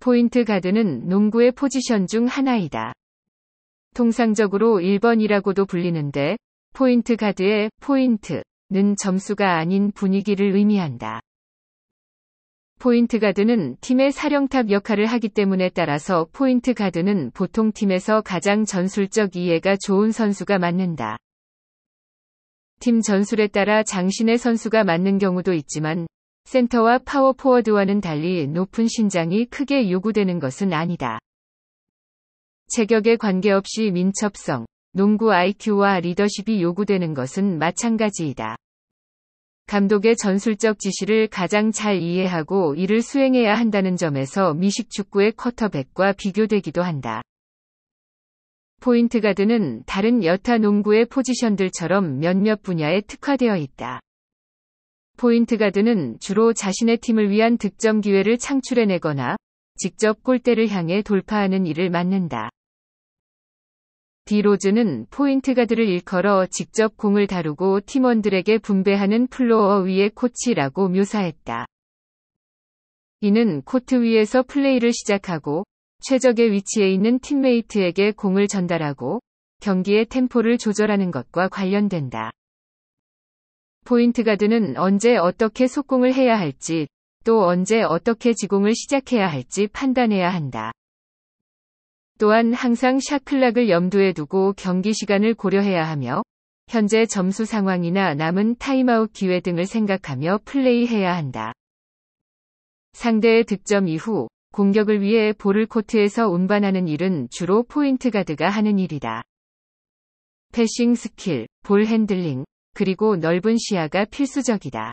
포인트 가드는 농구의 포지션 중 하나이다. 통상적으로 1번이라고도 불리는데 포인트 가드의 포인트는 점수가 아닌 분위기를 의미한다. 포인트 가드는 팀의 사령탑 역할을 하기 때문에 따라서 포인트 가드는 보통 팀에서 가장 전술적 이해가 좋은 선수가 맞는다팀 전술에 따라 장신의 선수가 맞는 경우도 있지만 센터와 파워포워드와는 달리 높은 신장이 크게 요구되는 것은 아니다. 체격에 관계없이 민첩성, 농구 IQ와 리더십이 요구되는 것은 마찬가지이다. 감독의 전술적 지시를 가장 잘 이해하고 이를 수행해야 한다는 점에서 미식 축구의 커터백과 비교되기도 한다. 포인트 가드는 다른 여타 농구의 포지션들처럼 몇몇 분야에 특화되어 있다. 포인트 가드는 주로 자신의 팀을 위한 득점 기회를 창출해내거나 직접 골대를 향해 돌파하는 일을 맡는다. 디로즈는 포인트 가드를 일컬어 직접 공을 다루고 팀원들에게 분배하는 플로어 위의 코치라고 묘사했다. 이는 코트 위에서 플레이를 시작하고 최적의 위치에 있는 팀메이트에게 공을 전달하고 경기의 템포를 조절하는 것과 관련된다. 포인트 가드는 언제 어떻게 속공을 해야 할지, 또 언제 어떻게 지공을 시작해야 할지 판단해야 한다. 또한 항상 샷클락을 염두에 두고 경기 시간을 고려해야 하며, 현재 점수 상황이나 남은 타임아웃 기회 등을 생각하며 플레이해야 한다. 상대의 득점 이후 공격을 위해 볼을 코트에서 운반하는 일은 주로 포인트 가드가 하는 일이다. 패싱 스킬, 볼 핸들링, 그리고 넓은 시야가 필수적이다.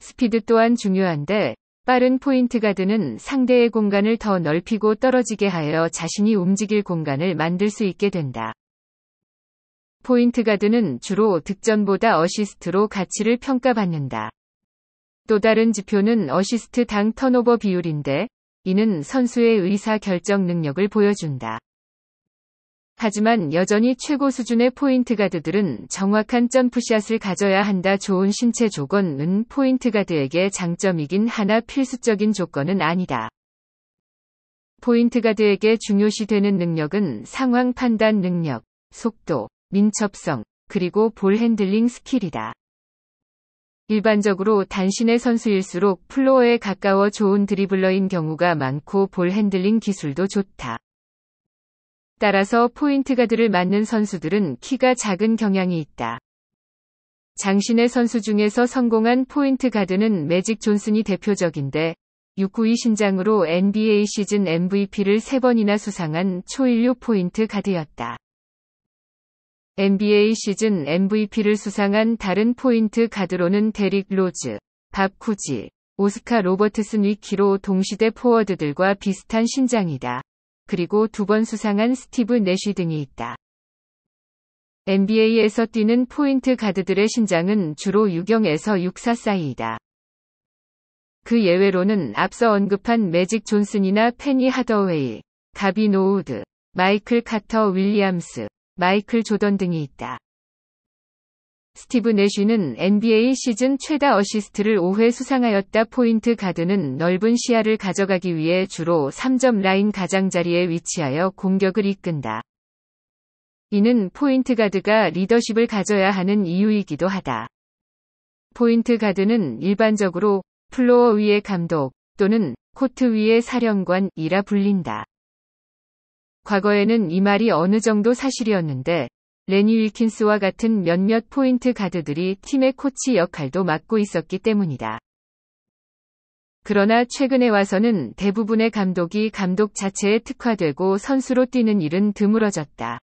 스피드 또한 중요한데 빠른 포인트 가드는 상대의 공간을 더 넓히고 떨어지게 하여 자신이 움직일 공간을 만들 수 있게 된다. 포인트 가드는 주로 득점보다 어시스트로 가치를 평가받는다. 또 다른 지표는 어시스트 당 턴오버 비율인데 이는 선수의 의사 결정 능력을 보여준다. 하지만 여전히 최고 수준의 포인트 가드들은 정확한 점프샷을 가져야 한다. 좋은 신체 조건은 포인트 가드에게 장점이긴 하나 필수적인 조건은 아니다. 포인트 가드에게 중요시 되는 능력은 상황 판단 능력, 속도, 민첩성, 그리고 볼 핸들링 스킬이다. 일반적으로 단신의 선수일수록 플로어에 가까워 좋은 드리블러인 경우가 많고 볼 핸들링 기술도 좋다. 따라서 포인트가드를 맞는 선수들은 키가 작은 경향이 있다. 장신의 선수 중에서 성공한 포인트가드는 매직 존슨이 대표적인데 692 신장으로 NBA 시즌 MVP를 3번이나 수상한 초일류 포인트 가드였다. NBA 시즌 MVP를 수상한 다른 포인트 가드로는 데릭 로즈, 밥 쿠지, 오스카 로버트슨 위키로 동시대 포워드들과 비슷한 신장이다. 그리고 두 번 수상한 스티브 내쉬 등이 있다. NBA에서 뛰는 포인트 가드들의 신장은 주로 6경에서 6사 사이이다. 그 예외로는 앞서 언급한 매직 존슨이나 페니 하더웨이, 가비 노우드, 마이클 카터 윌리암스 마이클 조던 등이 있다. 스티브 내쉬는 NBA 시즌 최다 어시스트를 5회 수상하였다. 포인트 가드는 넓은 시야를 가져가기 위해 주로 3점 라인 가장자리에 위치하여 공격을 이끈다. 이는 포인트 가드가 리더십을 가져야 하는 이유이기도 하다. 포인트 가드는 일반적으로 플로어 위의 감독 또는 코트 위의 사령관이라 불린다. 과거에는 이 말이 어느 정도 사실이었는데 레니 윌킨스와 같은 몇몇 포인트 가드들이 팀의 코치 역할도 맡고 있었기 때문이다. 그러나 최근에 와서는 대부분의 감독이 감독 자체에 특화되고 선수로 뛰는 일은 드물어졌다.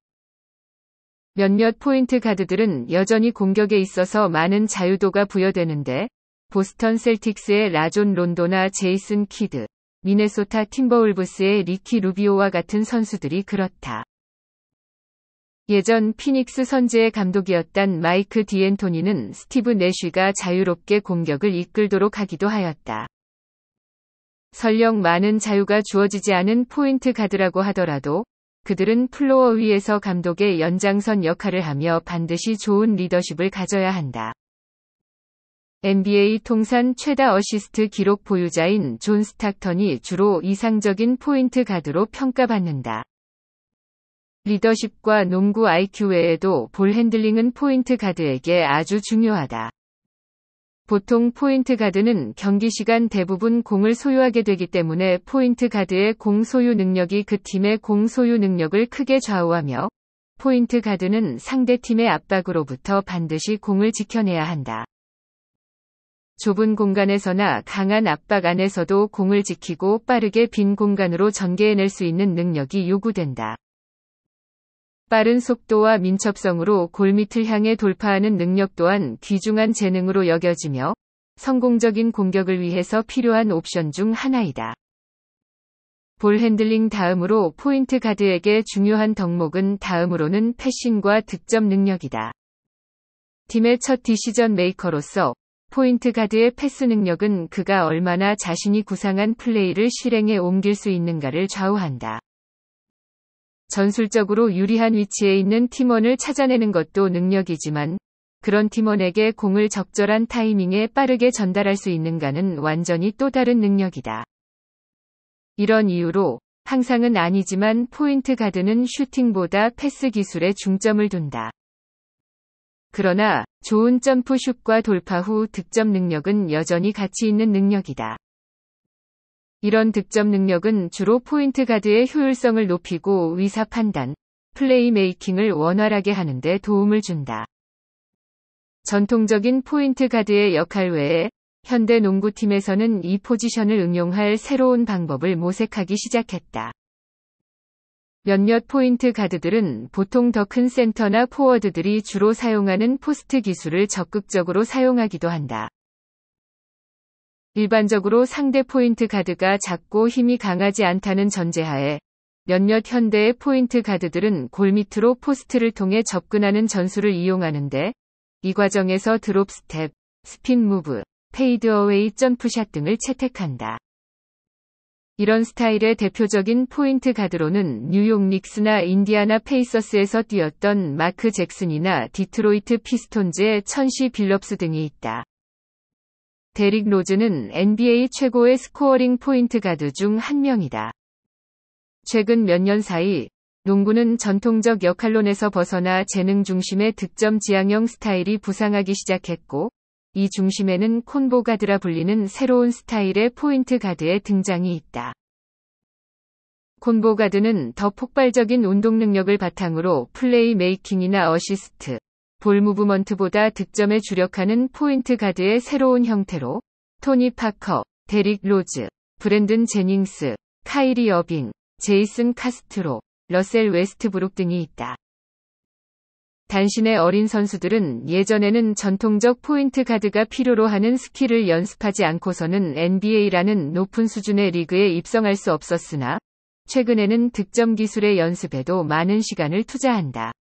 몇몇 포인트 가드들은 여전히 공격에 있어서 많은 자유도가 부여되는데 보스턴 셀틱스의 라존 론도나 제이슨 키드, 미네소타 팀버울브스의 리키 루비오와 같은 선수들이 그렇다. 예전 피닉스 선제의 감독이었던 마이크 디앤토니는 스티브 내쉬가 자유롭게 공격을 이끌도록 하기도 하였다. 설령 많은 자유가 주어지지 않은 포인트 가드라고 하더라도 그들은 플로어 위에서 감독의 연장선 역할을 하며 반드시 좋은 리더십을 가져야 한다. NBA 통산 최다 어시스트 기록 보유자인 존 스타턴이 주로 이상적인 포인트 가드로 평가받는다. 리더십과 농구 IQ 외에도 볼 핸들링은 포인트 가드에게 아주 중요하다. 보통 포인트 가드는 경기 시간 대부분 공을 소유하게 되기 때문에 포인트 가드의 공 소유 능력이 그 팀의 공 소유 능력을 크게 좌우하며 포인트 가드는 상대 팀의 압박으로부터 반드시 공을 지켜내야 한다. 좁은 공간에서나 강한 압박 안에서도 공을 지키고 빠르게 빈 공간으로 전개해낼 수 있는 능력이 요구된다. 빠른 속도와 민첩성으로 골밑을 향해 돌파하는 능력 또한 귀중한 재능으로 여겨지며 성공적인 공격을 위해서 필요한 옵션 중 하나이다. 볼 핸들링 다음으로 포인트 가드에게 중요한 덕목은 다음으로는 패싱과 득점 능력이다. 팀의 첫 디시전 메이커로서 포인트 가드의 패스 능력은 그가 얼마나 자신이 구상한 플레이를 실행에 옮길 수 있는가를 좌우한다. 전술적으로 유리한 위치에 있는 팀원을 찾아내는 것도 능력이지만 그런 팀원에게 공을 적절한 타이밍에 빠르게 전달할 수 있는가는 완전히 또 다른 능력이다. 이런 이유로 항상은 아니지만 포인트 가드는 슈팅보다 패스 기술에 중점을 둔다. 그러나 좋은 점프슛과 돌파 후 득점 능력은 여전히 가치 있는 능력이다. 이런 득점 능력은 주로 포인트 가드의 효율성을 높이고 의사 판단, 플레이 메이킹을 원활하게 하는데 도움을 준다. 전통적인 포인트 가드의 역할 외에 현대 농구팀에서는 이 포지션을 응용할 새로운 방법을 모색하기 시작했다. 몇몇 포인트 가드들은 보통 더 큰 센터나 포워드들이 주로 사용하는 포스트 기술을 적극적으로 사용하기도 한다. 일반적으로 상대 포인트 가드가 작고 힘이 강하지 않다는 전제하에 몇몇 현대의 포인트 가드들은 골 밑으로 포스트를 통해 접근하는 전술을 이용하는데 이 과정에서 드롭 스텝, 스핀 무브, 페이드어웨이 점프샷 등을 채택한다. 이런 스타일의 대표적인 포인트 가드로는 뉴욕 닉스나 인디아나 페이서스에서 뛰었던 마크 잭슨이나 디트로이트 피스톤즈의 천시 빌럽스 등이 있다. 데릭 로즈는 NBA 최고의 스코어링 포인트 가드 중 한 명이다. 최근 몇 년 사이 농구는 전통적 역할론에서 벗어나 재능 중심의 득점 지향형 스타일이 부상하기 시작했고 이 중심에는 콤보 가드라 불리는 새로운 스타일의 포인트 가드의 등장이 있다. 콤보 가드는 더 폭발적인 운동 능력을 바탕으로 플레이 메이킹이나 어시스트, 볼 무브먼트보다 득점에 주력하는 포인트 가드의 새로운 형태로 토니 파커, 데릭 로즈, 브랜든 제닝스, 카이리 어빙, 제이슨 카스트로, 러셀 웨스트브룩 등이 있다. 단신의 어린 선수들은 예전에는 전통적 포인트 가드가 필요로 하는 스킬을 연습하지 않고서는 NBA라는 높은 수준의 리그에 입성할 수 없었으나 최근에는 득점 기술의 연습에도 많은 시간을 투자한다.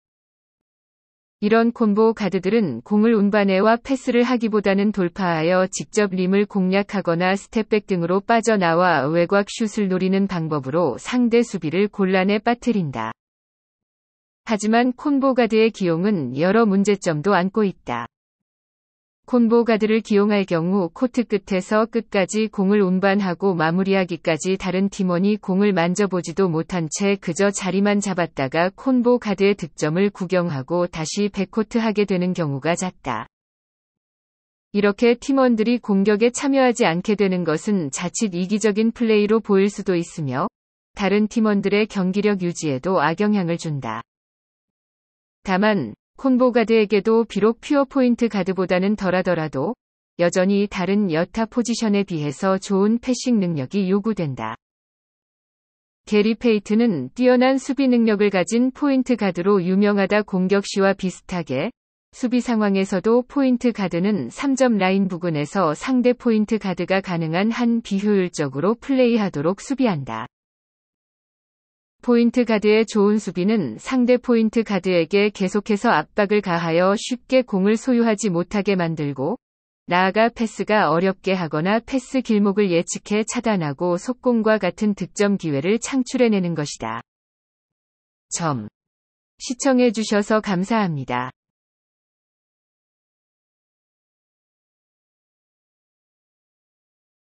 이런 콤보 가드들은 공을 운반해와 패스를 하기보다는 돌파하여 직접 림을 공략하거나 스텝백 등으로 빠져나와 외곽 슛을 노리는 방법으로 상대 수비를 곤란에 빠뜨린다. 하지만 콤보 가드의 기용은 여러 문제점도 안고 있다. 콘보가드를 기용할 경우 코트 끝에서 끝까지 공을 운반하고 마무리하기까지 다른 팀원이 공을 만져보지도 못한 채 그저 자리만 잡았다가 콘보가드의 득점을 구경하고 다시 백코트하게 되는 경우가 잦다. 이렇게 팀원들이 공격에 참여하지 않게 되는 것은 자칫 이기적인 플레이로 보일 수도 있으며 다른 팀원들의 경기력 유지에도 악영향을 준다. 다만 콤보 가드에게도 비록 퓨어 포인트 가드보다는 덜하더라도 여전히 다른 여타 포지션에 비해서 좋은 패싱 능력이 요구된다. 게리 페이트는 뛰어난 수비 능력을 가진 포인트 가드로 유명하다 공격 시와 비슷하게 수비 상황에서도 포인트 가드는 3점 라인 부근에서 상대 포인트 가드가 가능한 한 비효율적으로 플레이하도록 수비한다. 포인트 가드의 좋은 수비는 상대 포인트 가드에게 계속해서 압박을 가하여 쉽게 공을 소유하지 못하게 만들고 나아가 패스가 어렵게 하거나 패스 길목을 예측해 차단하고 속공과 같은 득점 기회를 창출해내는 것이다. 점. 시청해주셔서 감사합니다.